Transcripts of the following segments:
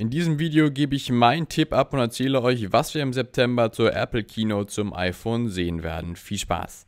In diesem Video gebe ich meinen Tipp ab und erzähle euch, was wir im September zur Apple Keynote zum iPhone sehen werden. Viel Spaß!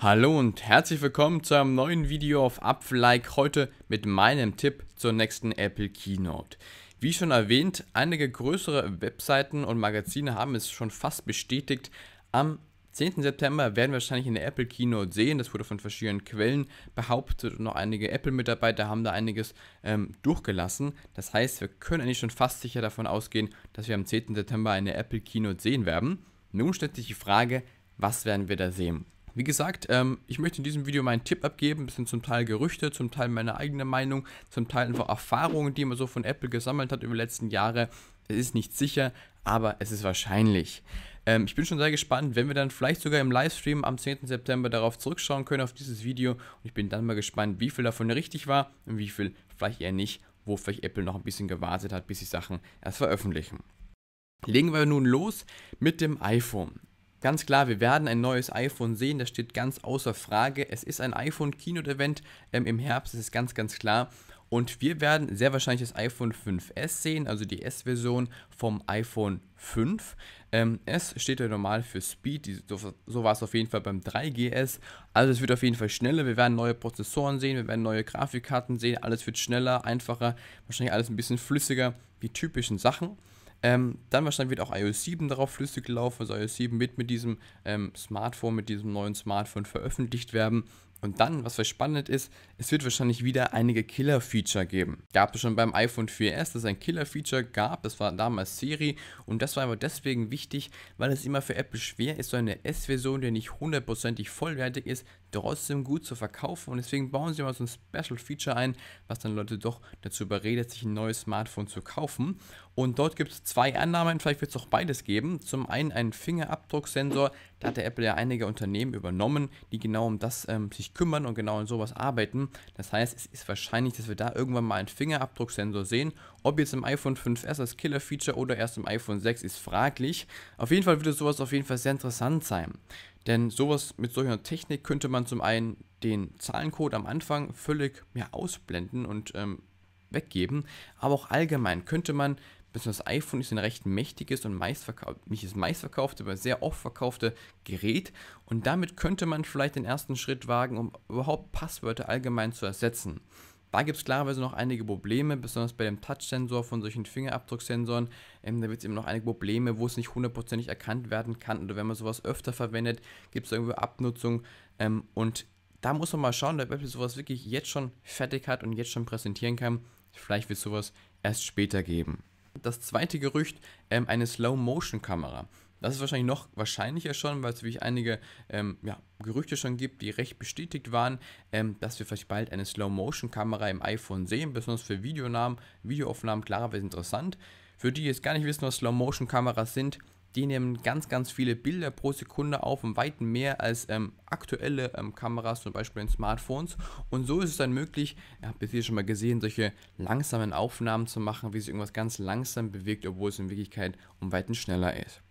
Hallo und herzlich willkommen zu einem neuen Video auf Apfel-Like, heute mit meinem Tipp zur nächsten Apple Keynote. Wie schon erwähnt, einige größere Webseiten und Magazine haben es schon fast bestätigt, am 10. September werden wir wahrscheinlich in der Apple Keynote sehen. Das wurde von verschiedenen Quellen behauptet und noch einige Apple-Mitarbeiter haben da einiges ähm, durchgelassen. Das heißt, wir können eigentlich schon fast sicher davon ausgehen, dass wir am 10. September eine Apple Keynote sehen werden. Nun stellt sich die Frage, was werden wir da sehen? Wie gesagt, ähm, ich möchte in diesem Video meinen Tipp abgeben. Das sind zum Teil Gerüchte, zum Teil meine eigene Meinung, zum Teil einfach Erfahrungen, die man so von Apple gesammelt hat über die letzten Jahre. Es ist nicht sicher, aber es ist wahrscheinlich. Ähm, ich bin schon sehr gespannt, wenn wir dann vielleicht sogar im Livestream am 10. September darauf zurückschauen können, auf dieses Video. Und ich bin dann mal gespannt, wie viel davon richtig war und wie viel vielleicht eher nicht, wo vielleicht Apple noch ein bisschen gewartet hat, bis sie Sachen erst veröffentlichen. Legen wir nun los mit dem iPhone. Ganz klar, wir werden ein neues iPhone sehen, das steht ganz außer Frage. Es ist ein iPhone Keynote Event ähm, im Herbst, das ist ganz, ganz klar. Und wir werden sehr wahrscheinlich das iPhone 5S sehen, also die S-Version vom iPhone 5. Ähm, S steht ja normal für Speed, so, so war es auf jeden Fall beim 3GS. Also es wird auf jeden Fall schneller, wir werden neue Prozessoren sehen, wir werden neue Grafikkarten sehen, alles wird schneller, einfacher, wahrscheinlich alles ein bisschen flüssiger, wie typischen Sachen. Ähm, dann wahrscheinlich wird auch iOS 7 darauf flüssig gelaufen, also iOS 7 wird mit diesem ähm, Smartphone, mit diesem neuen Smartphone veröffentlicht werden. Und dann, was vielleicht spannend ist, es wird wahrscheinlich wieder einige Killer-Feature geben. Gab es schon beim iPhone 4S, dass es ein Killer-Feature gab, das war damals Siri und das war aber deswegen wichtig, weil es immer für Apple schwer ist, so eine S-Version, die nicht hundertprozentig vollwertig ist, trotzdem gut zu verkaufen. Und deswegen bauen sie mal so ein Special Feature ein, was dann Leute doch dazu überredet, sich ein neues Smartphone zu kaufen. Und dort gibt es zwei Annahmen, vielleicht wird es auch beides geben. Zum einen einen Fingerabdrucksensor, da hat der Apple ja einige Unternehmen übernommen, die genau um das ähm, sich kümmern und genau an sowas arbeiten. Das heißt, es ist wahrscheinlich, dass wir da irgendwann mal einen Fingerabdrucksensor sehen. Ob jetzt im iPhone 5S als Killer-Feature oder erst im iPhone 6 ist fraglich. Auf jeden Fall würde sowas auf jeden Fall sehr interessant sein. Denn sowas mit solcher Technik könnte man zum einen den Zahlencode am Anfang völlig ja, ausblenden und ähm, weggeben, aber auch allgemein könnte man, besonders das iPhone ist ein recht mächtiges und meistverkauftes, nicht das meistverkaufte, aber sehr oft verkaufte Gerät und damit könnte man vielleicht den ersten Schritt wagen, um überhaupt Passwörter allgemein zu ersetzen. Da gibt es klarerweise noch einige Probleme, besonders bei dem Touch-Sensor von solchen Fingerabdrucksensoren. Ähm, da gibt es eben noch einige Probleme, wo es nicht hundertprozentig erkannt werden kann. Oder wenn man sowas öfter verwendet, gibt es irgendwie Abnutzung. Ähm, und da muss man mal schauen, ob Apple sowas wirklich jetzt schon fertig hat und jetzt schon präsentieren kann. Vielleicht wird sowas erst später geben. Das zweite Gerücht, ähm, eine Slow-Motion-Kamera. Das ist wahrscheinlich noch wahrscheinlicher schon, weil es wirklich einige ähm, ja, Gerüchte schon gibt, die recht bestätigt waren, ähm, dass wir vielleicht bald eine Slow-Motion-Kamera im iPhone sehen, besonders für Videonahmen, Videoaufnahmen klarerweise interessant. Für die, die jetzt gar nicht wissen, was Slow-Motion-Kameras sind, die nehmen ganz, ganz viele Bilder pro Sekunde auf und weit mehr als ähm, aktuelle ähm, Kameras, zum Beispiel in Smartphones. Und so ist es dann möglich, ihr habt bisher schon mal gesehen, solche langsamen Aufnahmen zu machen, wie sich irgendwas ganz langsam bewegt, obwohl es in Wirklichkeit um Weiten schneller ist.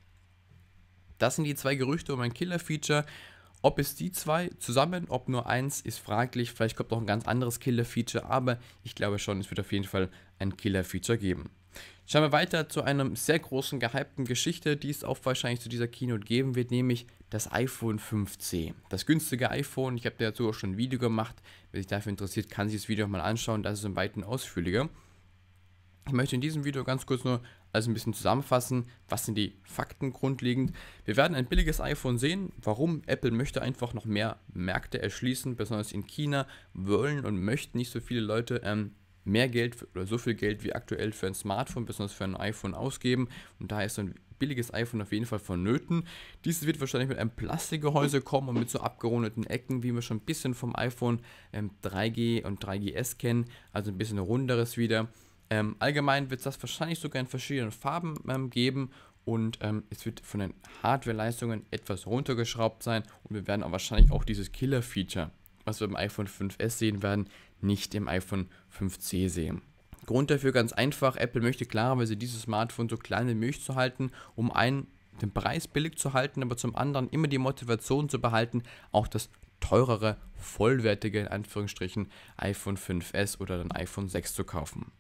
Das sind die zwei Gerüchte um ein Killer-Feature. Ob es die zwei zusammen, ob nur eins, ist fraglich. Vielleicht kommt noch ein ganz anderes Killer-Feature, aber ich glaube schon, es wird auf jeden Fall ein Killer-Feature geben. Schauen wir weiter zu einer sehr großen gehypten Geschichte, die es auch wahrscheinlich zu dieser Keynote geben wird, nämlich das iPhone 5C. Das günstige iPhone, ich habe dazu auch schon ein Video gemacht. Wer sich dafür interessiert, kann sich das Video mal anschauen, das ist im Weiten ausführlicher. Ich möchte in diesem Video ganz kurz nur also ein bisschen zusammenfassen, was sind die Fakten grundlegend. Wir werden ein billiges iPhone sehen, warum Apple möchte einfach noch mehr Märkte erschließen, besonders in China wollen und möchten nicht so viele Leute ähm, mehr Geld oder so viel Geld wie aktuell für ein Smartphone, besonders für ein iPhone ausgeben. Und daher ist so ein billiges iPhone auf jeden Fall vonnöten. Dieses wird wahrscheinlich mit einem Plastikgehäuse kommen und mit so abgerundeten Ecken, wie wir schon ein bisschen vom iPhone ähm, 3G und 3GS kennen, also ein bisschen runderes wieder. Ähm, allgemein wird es das wahrscheinlich sogar in verschiedenen Farben ähm, geben und ähm, es wird von den Hardware-Leistungen etwas runtergeschraubt sein und wir werden auch wahrscheinlich auch dieses Killer-Feature, was wir im iPhone 5S sehen werden, nicht im iPhone 5C sehen. Grund dafür ganz einfach, Apple möchte klarerweise dieses Smartphone so klein wie möglich zu halten, um einen den Preis billig zu halten, aber zum anderen immer die Motivation zu behalten, auch das teurere, vollwertige, in Anführungsstrichen, iPhone 5S oder dann iPhone 6 zu kaufen.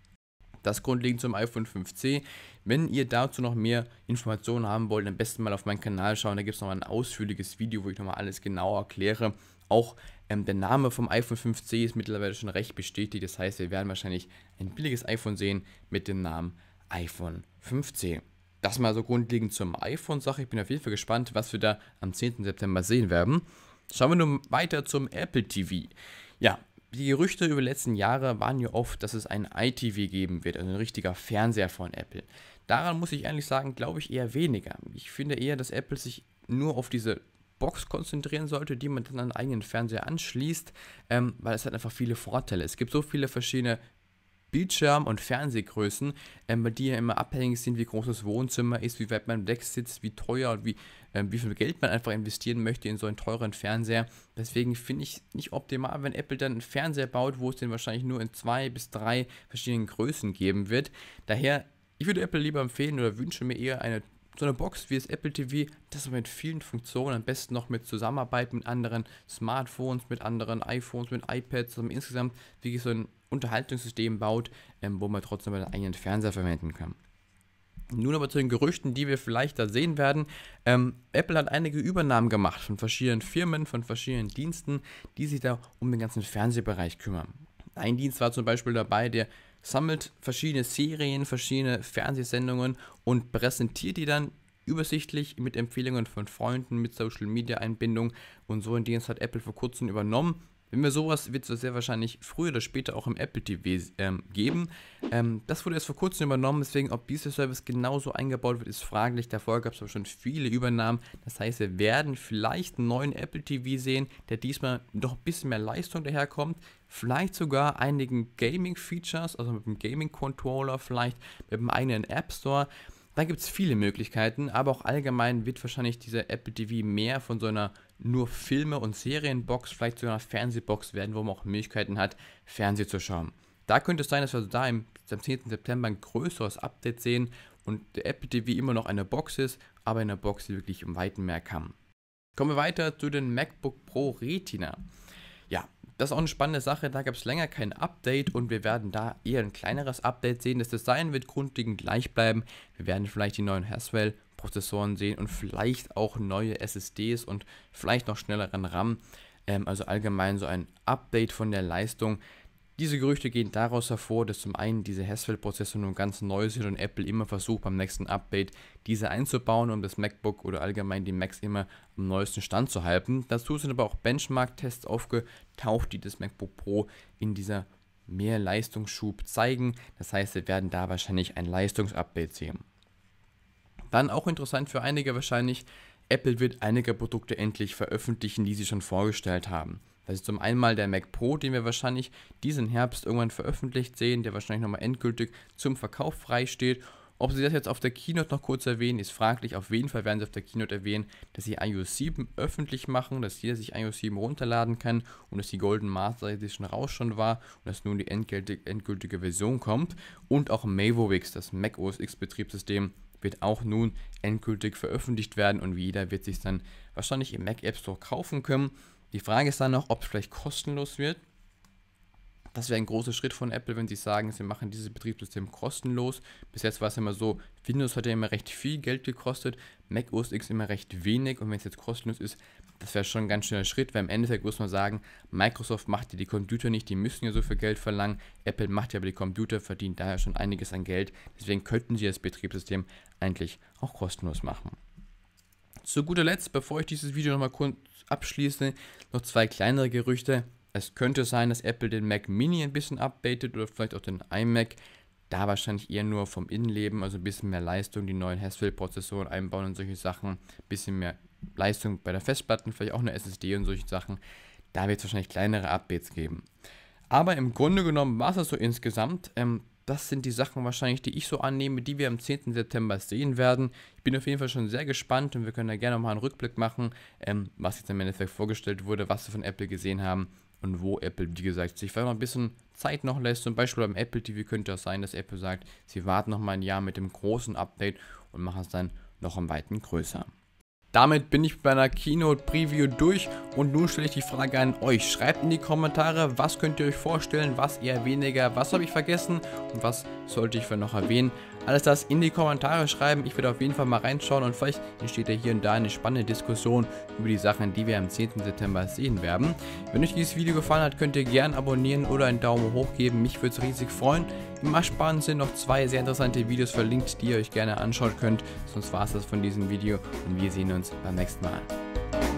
Das grundlegend zum iPhone 5C. Wenn ihr dazu noch mehr Informationen haben wollt, am besten mal auf meinen Kanal schauen. Da gibt es nochmal ein ausführliches Video, wo ich nochmal alles genau erkläre. Auch ähm, der Name vom iPhone 5C ist mittlerweile schon recht bestätigt. Das heißt, wir werden wahrscheinlich ein billiges iPhone sehen mit dem Namen iPhone 5C. Das mal so grundlegend zum iPhone-Sache. Ich bin auf jeden Fall gespannt, was wir da am 10. September sehen werden. Schauen wir nun weiter zum Apple TV. Ja, die Gerüchte über die letzten Jahre waren ja oft, dass es ein iTV geben wird, also ein richtiger Fernseher von Apple. Daran muss ich ehrlich sagen, glaube ich eher weniger. Ich finde eher, dass Apple sich nur auf diese Box konzentrieren sollte, die man dann an eigenen Fernseher anschließt, ähm, weil es hat einfach viele Vorteile. Es gibt so viele verschiedene Bildschirm- und Fernsehgrößen, ähm, die ja immer abhängig sind, wie groß das Wohnzimmer ist, wie weit man weg sitzt, wie teuer und wie, ähm, wie viel Geld man einfach investieren möchte in so einen teuren Fernseher. Deswegen finde ich nicht optimal, wenn Apple dann einen Fernseher baut, wo es den wahrscheinlich nur in zwei bis drei verschiedenen Größen geben wird. Daher, ich würde Apple lieber empfehlen oder wünsche mir eher eine so eine Box wie das Apple TV, das mit vielen Funktionen, am besten noch mit Zusammenarbeit mit anderen Smartphones, mit anderen iPhones, mit iPads, dass also insgesamt wirklich so ein Unterhaltungssystem baut, ähm, wo man trotzdem einen eigenen Fernseher verwenden kann. Nun aber zu den Gerüchten, die wir vielleicht da sehen werden. Ähm, Apple hat einige Übernahmen gemacht von verschiedenen Firmen, von verschiedenen Diensten, die sich da um den ganzen Fernsehbereich kümmern. Ein Dienst war zum Beispiel dabei, der sammelt verschiedene Serien, verschiedene Fernsehsendungen und präsentiert die dann übersichtlich mit Empfehlungen von Freunden, mit Social Media Einbindung und so einen Dienst hat Apple vor kurzem übernommen wenn wir sowas, wird es das sehr wahrscheinlich früher oder später auch im Apple TV ähm, geben. Ähm, das wurde erst vor kurzem übernommen, deswegen ob dieser Service genauso eingebaut wird, ist fraglich. Davor gab es aber schon viele Übernahmen. Das heißt, wir werden vielleicht einen neuen Apple TV sehen, der diesmal noch ein bisschen mehr Leistung daherkommt. Vielleicht sogar einigen Gaming-Features, also mit einem Gaming-Controller, vielleicht mit einem eigenen App Store. Da gibt es viele Möglichkeiten, aber auch allgemein wird wahrscheinlich dieser Apple TV mehr von so einer nur Filme und Serienbox, vielleicht sogar eine Fernsehbox werden, wo man auch Möglichkeiten hat, Fernseh zu schauen. Da könnte es sein, dass wir da im, am 10. September ein größeres Update sehen und der Apple TV immer noch eine Box ist, aber eine Box, die wirklich im Weiten mehr kann. Kommen wir weiter zu den MacBook Pro Retina. Ja, das ist auch eine spannende Sache, da gab es länger kein Update und wir werden da eher ein kleineres Update sehen. Das Design wird grundlegend gleich bleiben. Wir werden vielleicht die neuen Haswell Prozessoren sehen und vielleicht auch neue SSDs und vielleicht noch schnelleren RAM. Ähm, also allgemein so ein Update von der Leistung. Diese Gerüchte gehen daraus hervor, dass zum einen diese Haswell-Prozessoren nun ganz neu sind und Apple immer versucht, beim nächsten Update diese einzubauen, um das MacBook oder allgemein die Macs immer am neuesten Stand zu halten. Dazu sind aber auch Benchmark-Tests aufgetaucht, die das MacBook Pro in dieser Mehrleistungsschub zeigen. Das heißt, wir werden da wahrscheinlich ein Leistungsupdate sehen. Dann auch interessant für einige wahrscheinlich, Apple wird einige Produkte endlich veröffentlichen, die sie schon vorgestellt haben. Das ist zum einen mal der Mac Pro, den wir wahrscheinlich diesen Herbst irgendwann veröffentlicht sehen, der wahrscheinlich nochmal endgültig zum Verkauf freisteht. Ob sie das jetzt auf der Keynote noch kurz erwähnen, ist fraglich. Auf jeden Fall werden sie auf der Keynote erwähnen, dass sie iOS 7 öffentlich machen, dass jeder sich iOS 7 runterladen kann und dass die Golden Master Edition raus schon war und dass nun die endgültige, Version kommt. Und auch Mavowix, das Mac OS X Betriebssystem, wird auch nun endgültig veröffentlicht werden und jeder wird sich dann wahrscheinlich im Mac App Store kaufen können. Die Frage ist dann noch, ob es vielleicht kostenlos wird. Das wäre ein großer Schritt von Apple, wenn sie sagen, sie machen dieses Betriebssystem kostenlos. Bis jetzt war es immer so, Windows hat ja immer recht viel Geld gekostet, Mac OS X immer recht wenig und wenn es jetzt kostenlos ist, das wäre schon ein ganz schöner Schritt, weil im Endeffekt muss man sagen, Microsoft macht ja die Computer nicht, die müssen ja so viel Geld verlangen, Apple macht ja aber die Computer, verdient daher schon einiges an Geld, deswegen könnten sie das Betriebssystem eigentlich auch kostenlos machen. Zu guter Letzt, bevor ich dieses Video nochmal kurz abschließe, noch zwei kleinere Gerüchte. Es könnte sein, dass Apple den Mac Mini ein bisschen updatet oder vielleicht auch den iMac. Da wahrscheinlich eher nur vom Innenleben, also ein bisschen mehr Leistung, die neuen Haswell-Prozessoren einbauen und solche Sachen, ein bisschen mehr Leistung bei der Festplatte, vielleicht auch eine SSD und solche Sachen. Da wird es wahrscheinlich kleinere Updates geben. Aber im Grunde genommen war es das so insgesamt. Ähm, das sind die Sachen wahrscheinlich, die ich so annehme, die wir am 10. September sehen werden. Ich bin auf jeden Fall schon sehr gespannt und wir können da gerne nochmal einen Rückblick machen, ähm, was jetzt im Endeffekt vorgestellt wurde, was wir von Apple gesehen haben und wo Apple, wie gesagt, sich vielleicht noch ein bisschen Zeit noch lässt. Zum Beispiel beim Apple TV könnte das sein, dass Apple sagt, sie warten nochmal ein Jahr mit dem großen Update und machen es dann noch im Weiten größer. Damit bin ich mit meiner Keynote-Preview durch und nun stelle ich die Frage an euch. Schreibt in die Kommentare, was könnt ihr euch vorstellen, was eher weniger, was habe ich vergessen und was sollte ich für noch erwähnen alles das in die Kommentare schreiben. Ich werde auf jeden Fall mal reinschauen und vielleicht entsteht ja hier und da eine spannende Diskussion über die Sachen, die wir am 10. September sehen werden. Wenn euch dieses Video gefallen hat, könnt ihr gerne abonnieren oder einen Daumen hoch geben. Mich würde es riesig freuen. Im Aschbahn sind noch zwei sehr interessante Videos verlinkt, die ihr euch gerne anschauen könnt. Sonst war es das von diesem Video und wir sehen uns beim nächsten Mal.